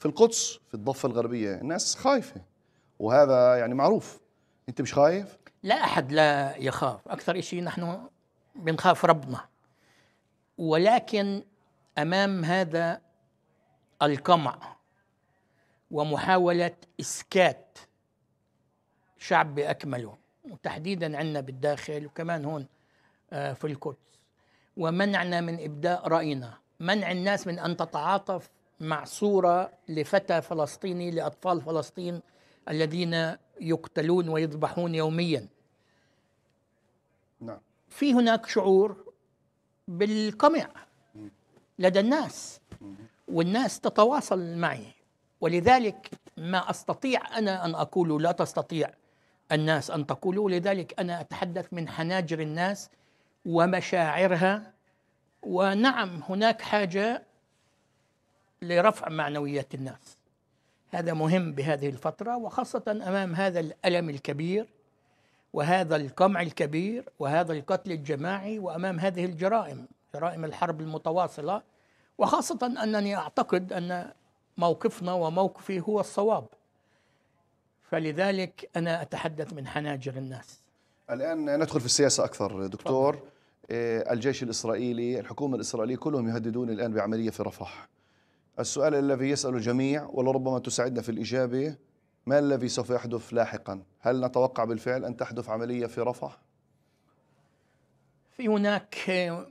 في القدس في الضفه الغربيه الناس خايفه وهذا يعني معروف انت مش خايف لا احد لا يخاف اكثر شيء نحن بنخاف ربنا ولكن امام هذا القمع ومحاوله اسكات شعب باكمله وتحديدا عندنا بالداخل وكمان هون آه، في القدس ومنعنا من ابداء راينا منع الناس من ان تتعاطف مع صورة لفتى فلسطيني لأطفال فلسطين الذين يقتلون ويذبحون يوميا نعم في هناك شعور بالقمع لدى الناس والناس تتواصل معي ولذلك ما استطيع انا ان اقوله لا تستطيع الناس ان تقوله لذلك انا اتحدث من حناجر الناس ومشاعرها ونعم هناك حاجه لرفع معنويات الناس هذا مهم بهذه الفترة وخاصة أمام هذا الألم الكبير وهذا القمع الكبير وهذا القتل الجماعي وأمام هذه الجرائم جرائم الحرب المتواصلة وخاصة أنني أعتقد أن موقفنا وموقفي هو الصواب فلذلك أنا أتحدث من حناجر الناس الآن ندخل في السياسة أكثر دكتور فضل. إيه، الجيش الإسرائيلي الحكومة الإسرائيلية كلهم يهددون الآن بعملية في رفح السؤال الذي يسأل الجميع ولربما تساعدنا في الإجابة ما الذي سوف يحدث لاحقا؟ هل نتوقع بالفعل أن تحدث عملية في رفح؟ في هناك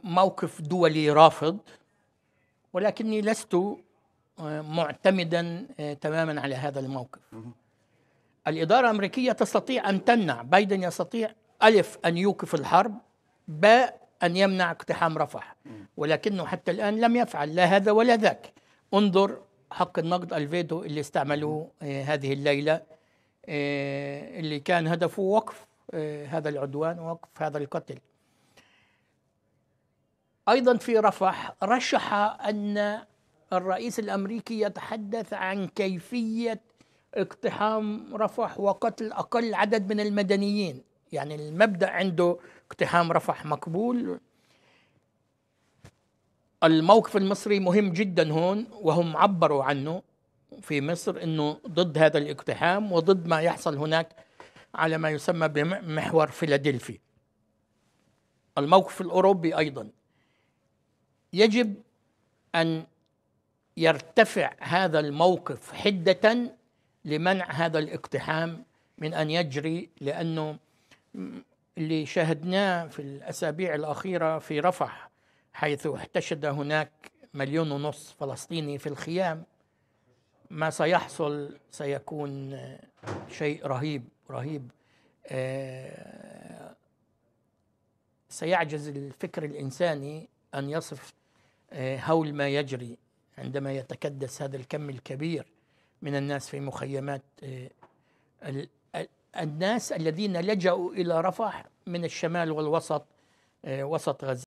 موقف دولي رافض ولكني لست آه، معتمدا آه، تماما على هذا الموقف الإدارة الأمريكية تستطيع أن تمنع بايدن يستطيع ألف أن يوقف الحرب باء أن يمنع اقتحام رفح ولكنه حتى الآن لم يفعل لا هذا ولا ذاك انظر حق النقد الفيديو اللي استعملوه آه، هذه الليلة آه، اللي كان هدفه وقف آه، هذا العدوان ووقف هذا القتل أيضا في رفح رشح أن الرئيس الأمريكي يتحدث عن كيفية اقتحام رفح وقتل أقل عدد من المدنيين يعني المبدأ عنده اقتحام رفح مقبول الموقف المصري مهم جدا هون وهم عبروا عنه في مصر انه ضد هذا الاقتحام وضد ما يحصل هناك على ما يسمى بمحور فيلادلفي الموقف الاوروبي ايضا يجب ان يرتفع هذا الموقف حده لمنع هذا الاقتحام من ان يجري لانه اللي شاهدناه في الاسابيع الاخيره في رفح حيث احتشد هناك مليون ونصف فلسطيني في الخيام ما سيحصل سيكون شيء رهيب رهيب آه، سيعجز الفكر الإنساني أن يصف آه، هول ما يجري عندما يتكدس هذا الكم الكبير من الناس في مخيمات آه، الناس الذين لجأوا إلى رفح من الشمال والوسط وسط غزة